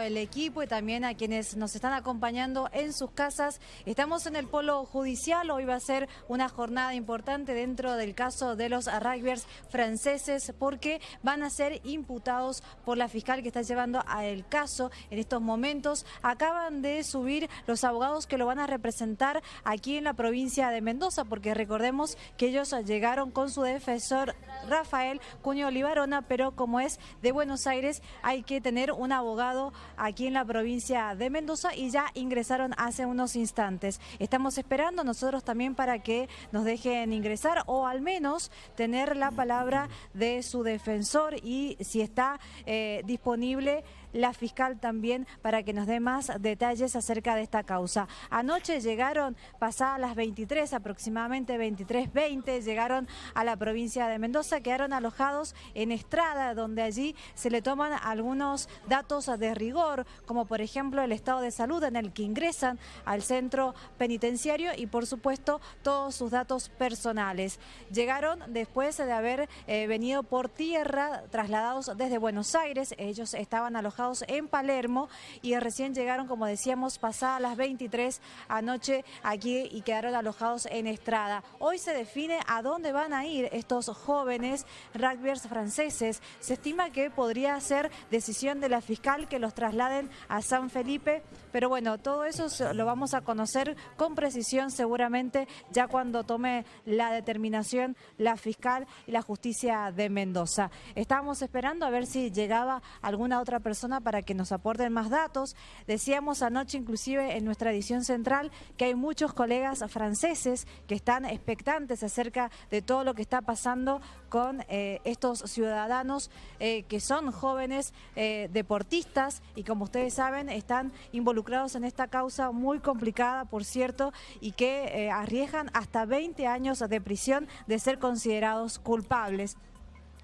el equipo y también a quienes nos están acompañando en sus casas. Estamos en el polo judicial, hoy va a ser una jornada importante dentro del caso de los rugbyers franceses porque van a ser imputados por la fiscal que está llevando a el caso en estos momentos. Acaban de subir los abogados que lo van a representar aquí en la provincia de Mendoza porque recordemos que ellos llegaron con su defensor Rafael Cuño Olivarona, pero como es de Buenos Aires, hay que tener un abogado aquí en la provincia de Mendoza y ya ingresaron hace unos instantes. Estamos esperando nosotros también para que nos dejen ingresar o al menos tener la palabra de su defensor y si está eh, disponible la fiscal también para que nos dé más detalles acerca de esta causa. Anoche llegaron, pasadas las 23 aproximadamente, 23.20, llegaron a la provincia de Mendoza, quedaron alojados en Estrada, donde allí se le toman algunos datos de rigor, como por ejemplo el estado de salud en el que ingresan al centro penitenciario y por supuesto todos sus datos personales. Llegaron después de haber eh, venido por tierra, trasladados desde Buenos Aires, ellos estaban alojados en Palermo y recién llegaron, como decíamos, pasadas las 23 anoche aquí y quedaron alojados en Estrada. Hoy se define a dónde van a ir estos jóvenes rugbyers franceses. Se estima que podría ser decisión de la fiscal que los trasladen a San Felipe, pero bueno, todo eso lo vamos a conocer con precisión seguramente ya cuando tome la determinación la fiscal y la justicia de Mendoza. Estábamos esperando a ver si llegaba alguna otra persona para que nos aporten más datos. Decíamos anoche inclusive en nuestra edición central que hay muchos colegas franceses que están expectantes acerca de todo lo que está pasando con eh, estos ciudadanos eh, que son jóvenes eh, deportistas y como ustedes saben están involucrados en esta causa muy complicada, por cierto, y que arriesgan hasta 20 años de prisión de ser considerados culpables.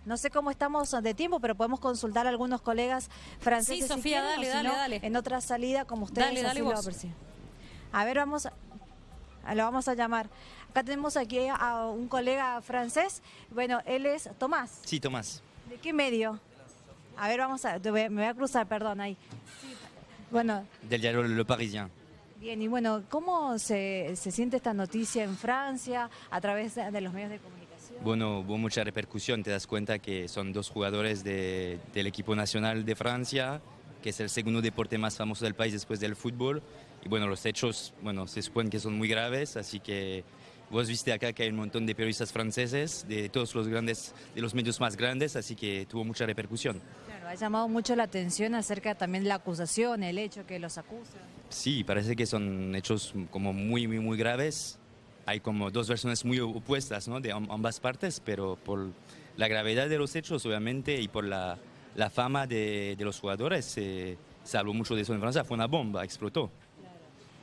No sé cómo estamos de tiempo, pero podemos consultar a algunos colegas franceses. Sí, Sofía, dale, dale, En otra salida, como ustedes dale, dale a ver, vamos, lo vamos a llamar. Acá tenemos aquí a un colega francés. Bueno, él es Tomás. Sí, Tomás. ¿De qué medio? A ver, vamos a, me voy a cruzar, perdón, ahí. Bueno. Del diario Le Parisien. Bien, y bueno, ¿cómo se siente esta noticia en Francia a través de los medios de comunicación? bueno, hubo mucha repercusión, te das cuenta que son dos jugadores del equipo nacional de Francia, que es el segundo deporte más famoso del país después del fútbol. Y bueno, los hechos, bueno, se supone que son muy graves, así que vos viste acá que hay un montón de periodistas franceses, de todos los grandes, de los medios más grandes, así que tuvo mucha repercusión. Claro, ha llamado mucho la atención acerca también de la acusación, el hecho que los acusan. Sí, parece que son hechos como muy, muy, muy graves hay como dos versiones muy opuestas de ambas partes, pero por la gravedad de los hechos, obviamente, y por la, fama de, los jugadores, se habló mucho de eso en Francia, fue una bomba, explotó.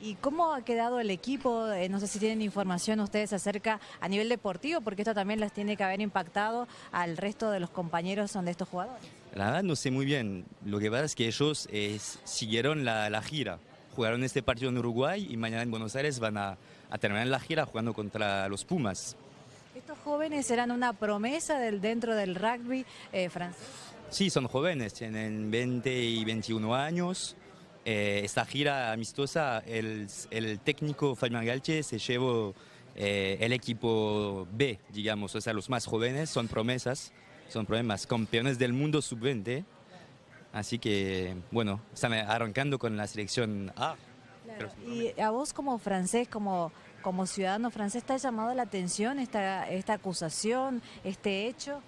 ¿Y cómo ha quedado el equipo? Eh, no sé si tienen información ustedes acerca a nivel deportivo, porque esto también las tiene que haber impactado al resto de los compañeros de estos jugadores. La verdad no sé muy bien. Lo que pasa es que ellos eh, siguieron la, la, gira. Jugaron este partido en Uruguay y mañana en Buenos Aires van a, a terminar la gira jugando contra los Pumas. ¿Estos jóvenes eran una promesa del, dentro del rugby eh, francés? Sí, son jóvenes, tienen 20 y 21 años. Eh, esta gira amistosa, el, el técnico Fabián Galche se llevó eh, el equipo B, digamos, o sea, los más jóvenes son promesas, son problemas campeones del mundo sub-20. Así que, bueno, están arrancando con la selección A. Y a vos como francés, como, como ciudadano francés, ¿te ha llamado la atención esta, esta acusación, este hecho?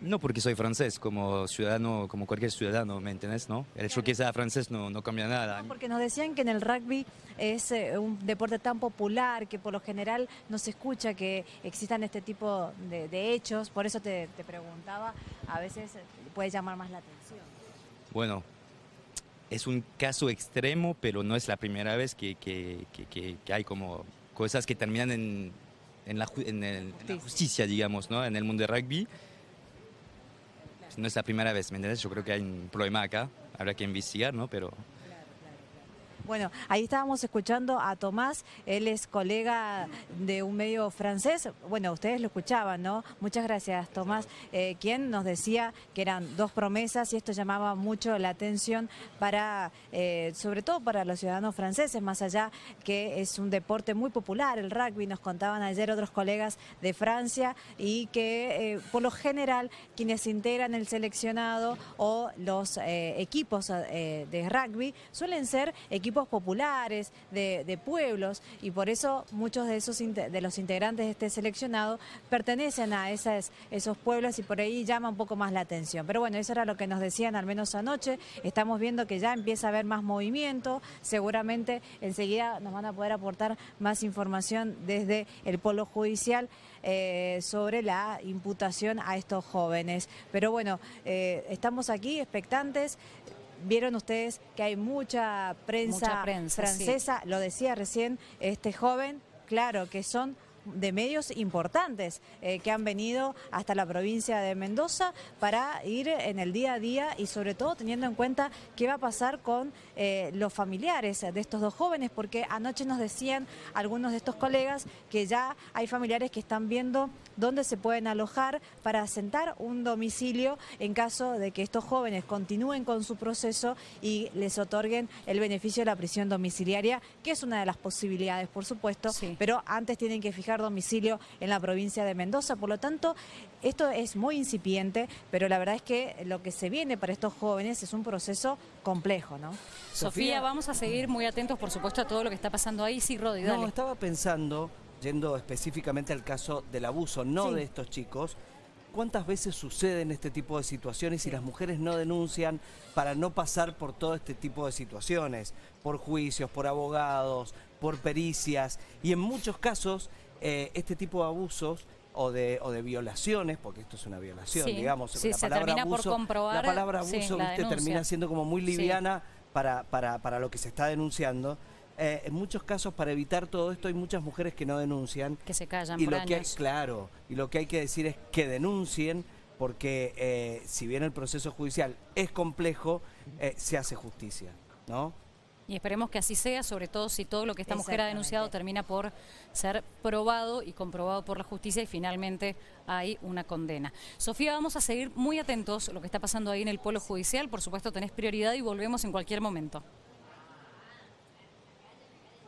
No porque soy francés, como ciudadano, como cualquier ciudadano, ¿me entendés? No? El hecho que sea francés no, no cambia nada. No, porque nos decían que en el rugby es eh, un deporte tan popular que por lo general no se escucha que existan este tipo de, de hechos, por eso te, te preguntaba, a veces puede llamar más la atención. Bueno, es un caso extremo, pero no es la primera vez que, hay como cosas que terminan en, la, justicia, digamos, ¿no? en el mundo del rugby. No es la primera vez, ¿me entiendes? Yo creo que hay un problema acá, habrá que investigar, ¿no? Pero bueno, ahí estábamos escuchando a Tomás, él es colega de un medio francés. Bueno, ustedes lo escuchaban, ¿no? Muchas gracias, Tomás, eh, quien nos decía que eran dos promesas y esto llamaba mucho la atención para, eh, sobre todo para los ciudadanos franceses, más allá que es un deporte muy popular, el rugby, nos contaban ayer otros colegas de Francia y que eh, por lo general quienes integran el seleccionado o los equipos de rugby suelen ser equipos populares de, pueblos y por eso muchos de esos de los integrantes de este seleccionado pertenecen a esas, esos pueblos y por ahí llama un poco más la atención. Pero bueno, eso era lo que nos decían al menos anoche. Estamos viendo que ya empieza a haber más movimiento. Seguramente enseguida nos van a poder aportar más información desde el polo judicial eh, sobre la imputación a estos jóvenes. Pero bueno, eh, estamos aquí expectantes vieron ustedes que hay mucha prensa, francesa, lo decía recién este joven, claro, que son de medios importantes eh, que han venido hasta la provincia de Mendoza para ir en el día a día y sobre todo teniendo en cuenta qué va a pasar con eh, los familiares de estos dos jóvenes, porque anoche nos decían algunos de estos colegas que ya hay familiares que están viendo dónde se pueden alojar para asentar un domicilio en caso de que estos jóvenes continúen con su proceso y les otorguen el beneficio de la prisión domiciliaria, que es una de las posibilidades, por supuesto, pero antes tienen que fijar domicilio en la provincia de Mendoza. Por lo tanto, esto es muy incipiente, pero la verdad es que lo que se viene para estos jóvenes es un proceso complejo, ¿no? Sofía, vamos a seguir muy atentos, por supuesto, a todo lo que está pasando ahí. Sí, Rodi, dale. No, estaba pensando, yendo específicamente al caso del abuso, no de estos chicos, ¿Cuántas veces suceden este tipo de situaciones y las mujeres no denuncian para no pasar por todo este tipo de situaciones? Por juicios, por abogados, por pericias. Y en muchos casos eh, este tipo de abusos o de, o de violaciones, porque esto es una violación, digamos. la palabra abuso, La palabra abuso, termina siendo como muy liviana para, para, lo que se está denunciando. Eh, en muchos casos, para evitar todo esto, hay muchas mujeres que no denuncian. Que se callan y por lo Que claro, y lo que hay que decir es que denuncien, porque eh, si bien el proceso judicial es complejo, se hace justicia, ¿no? y esperemos que así sea, sobre todo si todo lo que esta mujer ha denunciado termina por ser probado y comprobado por la justicia y finalmente hay una condena. Sofía, vamos a seguir muy atentos lo que está pasando ahí en el polo judicial, por supuesto tenés prioridad y volvemos en cualquier momento.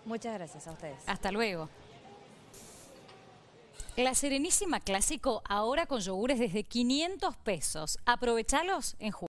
Muchas gracias a ustedes. Hasta luego. La Serenísima Clásico ahora con yogures desde 500 pesos. Aprovechalos en juicio.